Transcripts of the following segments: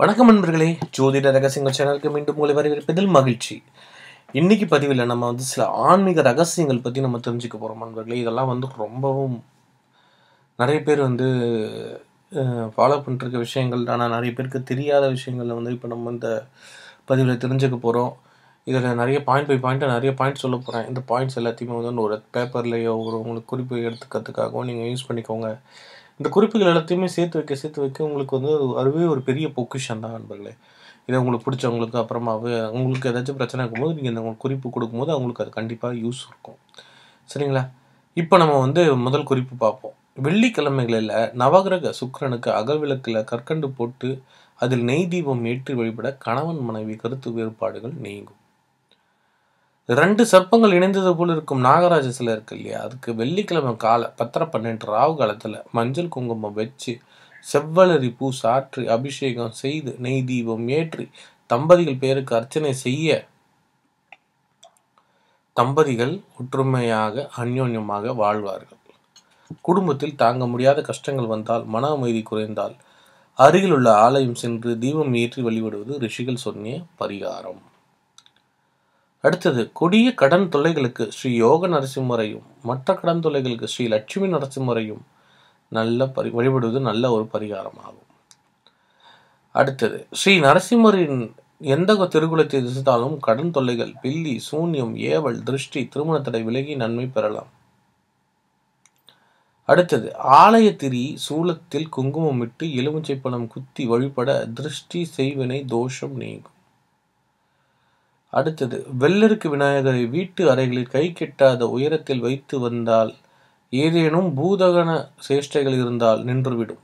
வணக்கம் நண்பர்களே ஜோதிட ரகசியங்கள் சேனலுக்கு மீண்டும் உங்களை வரவேற்பதில் மகிழ்ச்சி இன்னைக்கு பதிவில் நம்ம வந்து சில ஆன்மீக ரகசியங்கள் பற்றி நம்ம தெரிஞ்சுக்க போகிறோம் நண்பர்களே இதெல்லாம் வந்து ரொம்பவும் நிறைய பேர் வந்து ஃபாலோ பண்ணிருக்க விஷயங்கள் ஆனால் நிறைய பேருக்கு தெரியாத விஷயங்களில் வந்து இப்போ நம்ம இந்த பதிவில் தெரிஞ்சுக்க போகிறோம் இதில் நிறைய பாயிண்ட் பை பாயிண்ட் நிறைய பாயிண்ட் சொல்ல போகிறேன் இந்த பாயிண்ட்ஸ் எல்லாத்தையுமே வந்து ஒரு பேப்பர்லையோ ஒரு உங்களுக்கு குறிப்பு எடுத்துக்கிறதுக்காகவும் நீங்கள் யூஸ் பண்ணிக்கோங்க இந்த குறிப்புகள் எல்லாத்தையுமே சேர்த்து வைக்க சேர்த்து வைக்க உங்களுக்கு வந்து அதுவே ஒரு பெரிய பொக்கிஷன் தான் நண்பர்களே இதை உங்களுக்கு பிடிச்சவங்களுக்கு அப்புறமாவே அவங்களுக்கு ஏதாச்சும் பிரச்சனை இருக்கும்போது நீங்கள் இந்த குறிப்பு கொடுக்கும்போது அவங்களுக்கு அது கண்டிப்பாக யூஸ் இருக்கும் சரிங்களா இப்போ நம்ம வந்து முதல் குறிப்பு பார்ப்போம் வெள்ளிக்கிழமைகளில் நவகிரக சுக்கரனுக்கு அகவிளக்கில் கற்கண்டு போட்டு அதில் நெய் தீபம் ஏற்றி வழிபட கணவன் மனைவி கருத்து வேறுபாடுகள் நீங்கும் ரெண்டு சர்ப்பங்கள் இணைந்தது போல் இருக்கும் நாகராஜ சிலை இருக்கு இல்லையா அதுக்கு வெள்ளிக்கிழமை காலை பத்திர பன்னெண்டு ராவு காலத்தில் மஞ்சள் குங்குமம் வச்சு செவ்வளரி பூ சாற்றி அபிஷேகம் செய்து நெய் தீபம் ஏற்றி தம்பதிகள் பேருக்கு அர்ச்சனை செய்ய தம்பதிகள் ஒற்றுமையாக அந்யோன்யமாக வாழ்வார்கள் குடும்பத்தில் தாங்க முடியாத கஷ்டங்கள் வந்தால் மன அமைதி குறைந்தால் அருகில் உள்ள ஆலயம் சென்று தீபம் ஏற்றி வழிபடுவது ரிஷிகள் சொன்னிய பரிகாரம் அடுத்தது கொடிய கடன் தொல்லைகளுக்கு ஸ்ரீ யோக நரசிம்மரையும் மற்ற கடன் தொல்லைகளுக்கு ஸ்ரீ லட்சுமி நரசிம்மரையும் நல்ல பரி வழிபடுவது நல்ல ஒரு பரிகாரமாகும் அடுத்தது ஸ்ரீ நரசிம்மரின் எந்த திருக்குலத்தை திசித்தாலும் கடன் தொல்லைகள் பில்லி சூன்யம் ஏவல் திருஷ்டி திருமணத்தடை விலகி நன்மை பெறலாம் அடுத்தது ஆலயத்திரி சூலத்தில் குங்குமமிட்டு எலுமிச்சை பழம் குத்தி வழிபட திருஷ்டி செய்வினை தோஷம் நீங்கும் அடுத்தது வெள்ளருக்கு விநாயகரை வீட்டு அறைகளில் கை கெட்டாத உயரத்தில் வைத்து வந்தால் ஏதேனும் பூதகன சேஷ்டைகள் இருந்தால் நின்றுவிடும்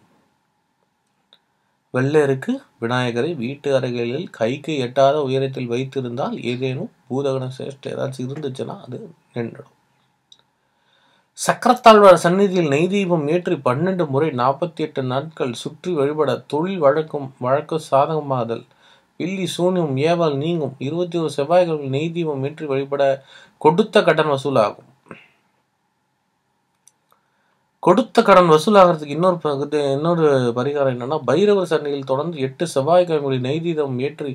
வெள்ளருக்கு விநாயகரை வீட்டு அறைகளில் கைக்கு எட்டாத உயரத்தில் வைத்திருந்தால் ஏதேனும் பூதகன சேஷ்டை ஏதாச்சும் இருந்துச்சுன்னா அது நின்றுடும் சக்கரத்தாழ்வார் சந்நிதியில் நெய் தீபம் ஏற்றி பன்னெண்டு முறை நாற்பத்தி எட்டு நாட்கள் சுற்றி வழிபட தொழில் வழக்கம் வழக்கு சாதகமாதல் இல்லி சூன்யம் ஏவல் நீங்கும் இருபத்தி ஒரு செவ்வாய்கள் நெய் தீபம் ஏற்றி வழிபட கொடுத்த கடன் வசூலாகும் கொடுத்த கடன் வசூலாகிறதுக்கு இன்னொரு பகுதி இன்னொரு பரிகாரம் என்னன்னா பைரவர் சன்னியில் தொடர்ந்து எட்டு செவ்வாய்க்கிழமைகளில் நெய்தீதம் ஏற்றி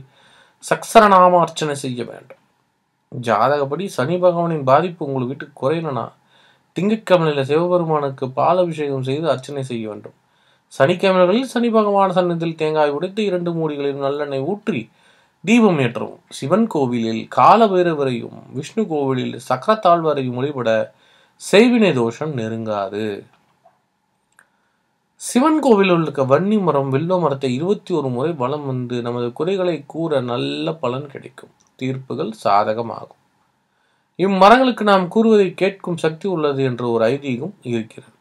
சக்சரநாம அர்ச்சனை செய்ய வேண்டும் ஜாதகப்படி சனி பகவானின் பாதிப்பு உங்களுக்கு வீட்டுக்கு குறையணும்னா திங்கட்கிழமையில் சிவபெருமானுக்கு பால் அபிஷேகம் செய்து அர்ச்சனை செய்ய வேண்டும் சனிக்கிழமைகளில் சனி பகவான் சன்னதியில் தேங்காய் உடைத்து இரண்டு மூடிகளில் நல்லெண்ணெய் ஊற்றி தீபம் ஏற்றவும் சிவன் கோவிலில் காலபைரவரையும் விஷ்ணு கோவிலில் சக்கரத்தாழ்வரையும் வழிபட செய்வினை தோஷம் நெருங்காது சிவன் கோவில் உள்ள வன்னி மரம் வில்வ மரத்தை இருபத்தி ஒரு முறை பலம் வந்து நமது குறைகளை கூற நல்ல பலன் கிடைக்கும் தீர்ப்புகள் சாதகமாகும் இம்மரங்களுக்கு நாம் கூறுவதை கேட்கும் சக்தி உள்ளது என்ற ஒரு ஐதீகம் இருக்கிறது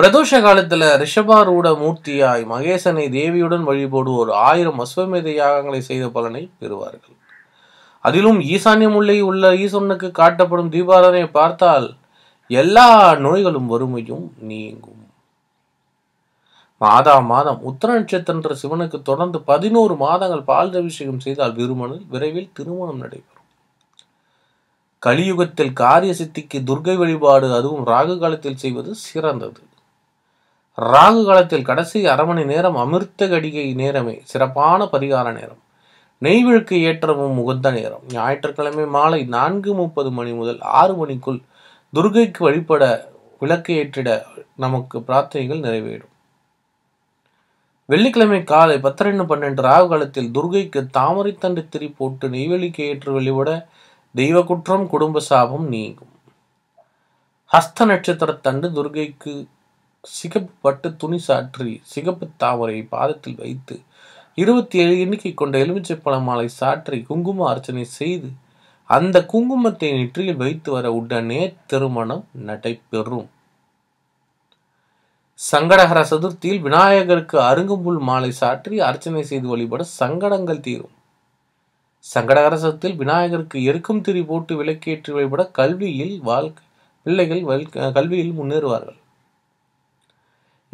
பிரதோஷ காலத்துல ரிஷபாரூட மூர்த்தியாய் மகேசனை தேவியுடன் வழிபோடு ஒரு ஆயிரம் அஸ்வமேத யாகங்களை செய்த பலனை பெறுவார்கள் அதிலும் ஈசான்ய முல்லை உள்ள ஈசனுக்கு காட்டப்படும் தீபாரதனை பார்த்தால் எல்லா நோய்களும் வறுமையும் நீங்கும் மாதா மாதம் உத்தர நட்சத்திர சிவனுக்கு தொடர்ந்து பதினோரு மாதங்கள் பால் அபிஷேகம் செய்தால் விருமனில் விரைவில் திருமணம் நடைபெறும் கலியுகத்தில் காரிய சித்திக்கு துர்கை வழிபாடு அதுவும் ராகு காலத்தில் செய்வது சிறந்தது ராகு காலத்தில் கடைசி அரை மணி நேரம் அமிர்த்த கடிகை நேரமே சிறப்பான பரிகார நேரம் நெய்விழுக்கு ஏற்றமும் உகந்த நேரம் ஞாயிற்றுக்கிழமை மாலை நான்கு முப்பது மணி முதல் ஆறு மணிக்குள் துர்கைக்கு வழிபட விளக்கு ஏற்றிட நமக்கு பிரார்த்தனைகள் நிறைவேறும் வெள்ளிக்கிழமை காலை பத்திரெண்டு பன்னெண்டு ராகு காலத்தில் துர்கைக்கு தாமரைத்தண்டு திரி போட்டு நெய்வெளிக்கு ஏற்று வழிபட தெய்வ குற்றம் குடும்ப சாபம் நீங்கும் ஹஸ்த நட்சத்திர தண்டு துர்கைக்கு சிகப்பு பட்டு துணி சாற்றி சிகப்பு தாவரை பாதத்தில் வைத்து இருபத்தி ஏழு எண்ணிக்கை கொண்ட எலுமிச்சை பழ மாலை சாற்றி குங்கும அர்ச்சனை செய்து அந்த குங்குமத்தை நெற்றியில் வைத்து வர உடனே திருமணம் நடைபெறும் சங்கடகர சதுர்த்தியில் விநாயகருக்கு அருங்கும்புல் மாலை சாற்றி அர்ச்சனை செய்து வழிபட சங்கடங்கள் தீரும் சங்கடகர சதுர்த்தியில் விநாயகருக்கு எருக்கும் திரி போட்டு விளக்கேற்றி வழிபட கல்வியில் வாழ்க்கை பிள்ளைகள் கல்வியில் முன்னேறுவார்கள்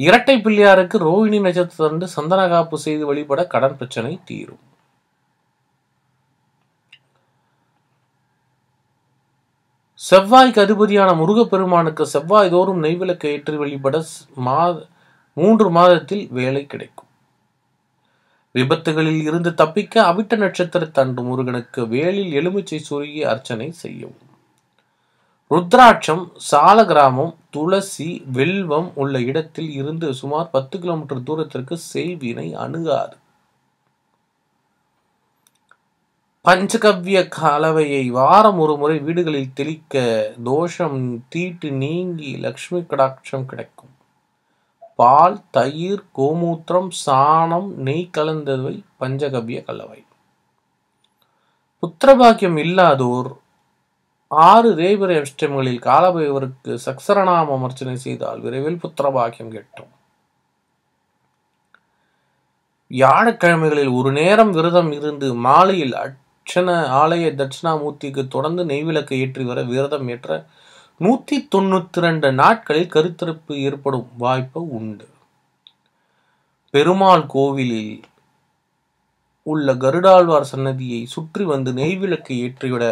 இரட்டை பிள்ளையாருக்கு ரோஹிணி நட்சத்திரத்தன்று சந்தன காப்பு செய்து வழிபட கடன் பிரச்சனை தீரும் செவ்வாய்க்கு அதிபதியான முருகப்பெருமானுக்கு செவ்வாய் தோறும் நெய்விளக்கு ஏற்றி வழிபட மாத மூன்று மாதத்தில் வேலை கிடைக்கும் விபத்துகளில் இருந்து தப்பிக்க அவிட்ட நட்சத்திரத்தன்று முருகனுக்கு வேலில் எலுமிச்சை சுருகி அர்ச்சனை செய்யவும் ருத்ராட்சம் சாலகிராமம் துளசி வெல்வம் உள்ள இடத்தில் இருந்து சுமார் பத்து கிலோமீட்டர் தூரத்திற்கு செல்வினை அணுகாது பஞ்சகவ்ய கலவையை வாரம் ஒரு முறை வீடுகளில் தெளிக்க தோஷம் தீட்டு நீங்கி லக்ஷ்மி கடாட்சம் கிடைக்கும் பால் தயிர் கோமூத்திரம் சாணம் நெய் கலந்தவை பஞ்சகவ்ய கலவை புத்திரபாக்கியம் இல்லாதோர் ஆறு ரேபிர அஷ்டமிகளில் காலபைவருக்கு சக்சரநாம அமர்ச்சனை செய்தால் விரைவில் புத்திரபாக்கியம் கேட்டோம் வியாழக்கிழமைகளில் ஒரு நேரம் விரதம் இருந்து மாலையில் அட்சண ஆலய தட்சிணாமூர்த்திக்கு தொடர்ந்து நெய்விளக்கு ஏற்றி வர விரதம் ஏற்ற நூற்றி தொண்ணூத்தி ரெண்டு நாட்களில் கருத்திருப்பு ஏற்படும் வாய்ப்பு உண்டு பெருமாள் கோவிலில் உள்ள கருடாழ்வார் சன்னதியை சுற்றி வந்து நெய்விளக்கு ஏற்றிவிட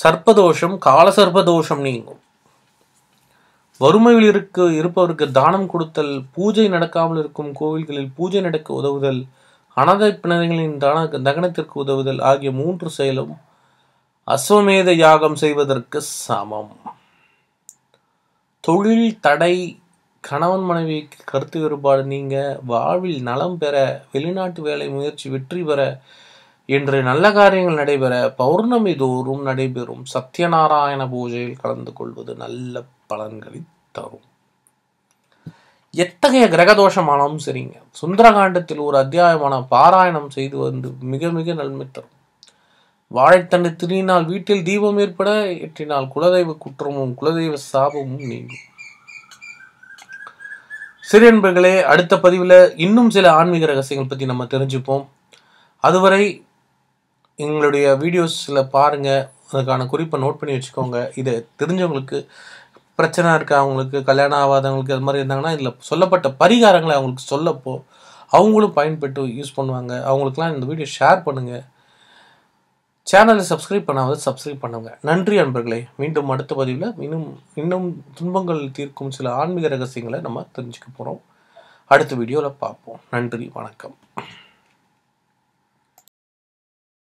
சர்ப்பதோஷம் காலசர்ப்பதோஷம் நீங்கும் வறுமையில் இருக்க இருப்பவருக்கு தானம் கொடுத்தல் பூஜை நடக்காமல் இருக்கும் கோவில்களில் பூஜை நடக்க உதவுதல் அனதை பிணங்களின் தான தகனத்திற்கு உதவுதல் ஆகிய மூன்று செயலும் அஸ்வமேத யாகம் செய்வதற்கு சமம் தொழில் தடை கணவன் மனைவிக்கு கருத்து வேறுபாடு நீங்க வாழ்வில் நலம் பெற வெளிநாட்டு வேலை முயற்சி வெற்றி பெற இன்று நல்ல காரியங்கள் நடைபெற பௌர்ணமி தோறும் நடைபெறும் சத்யநாராயண பூஜையில் கலந்து கொள்வது நல்ல பலன்களை தரும் எத்தகைய கிரகதோஷமானாலும் சரிங்க சுந்தரகாண்டத்தில் ஒரு அத்தியாயமான பாராயணம் செய்து வந்து மிக மிக நன்மை தரும் வாழைத்தண்டு திரினால் வீட்டில் தீபம் ஏற்பட ஏற்றினால் குலதெய்வ குற்றமும் குலதெய்வ சாபமும் நீங்கும் சிறு நண்பர்களே அடுத்த பதிவில் இன்னும் சில ஆன்மீக ரகசியங்கள் பற்றி நம்ம தெரிஞ்சுப்போம் அதுவரை எங்களுடைய வீடியோஸில் பாருங்கள் அதுக்கான குறிப்பை நோட் பண்ணி வச்சுக்கோங்க இதை தெரிஞ்சவங்களுக்கு பிரச்சனை இருக்க அவங்களுக்கு கல்யாணம் ஆகாதவங்களுக்கு அது மாதிரி இருந்தாங்கன்னா இதில் சொல்லப்பட்ட பரிகாரங்களை அவங்களுக்கு சொல்லப்போ அவங்களும் பயன்பட்டு யூஸ் பண்ணுவாங்க அவங்களுக்குலாம் இந்த வீடியோ ஷேர் பண்ணுங்கள் சேனலை சப்ஸ்கிரைப் பண்ணாமல் சப்ஸ்கிரைப் பண்ணுங்க நன்றி அன்பர்களே மீண்டும் அடுத்த பதிவில் இன்னும் இன்னும் துன்பங்கள் தீர்க்கும் சில ஆன்மீக ரகசியங்களை நம்ம தெரிஞ்சுக்க போகிறோம் அடுத்த வீடியோவில் பார்ப்போம் நன்றி வணக்கம்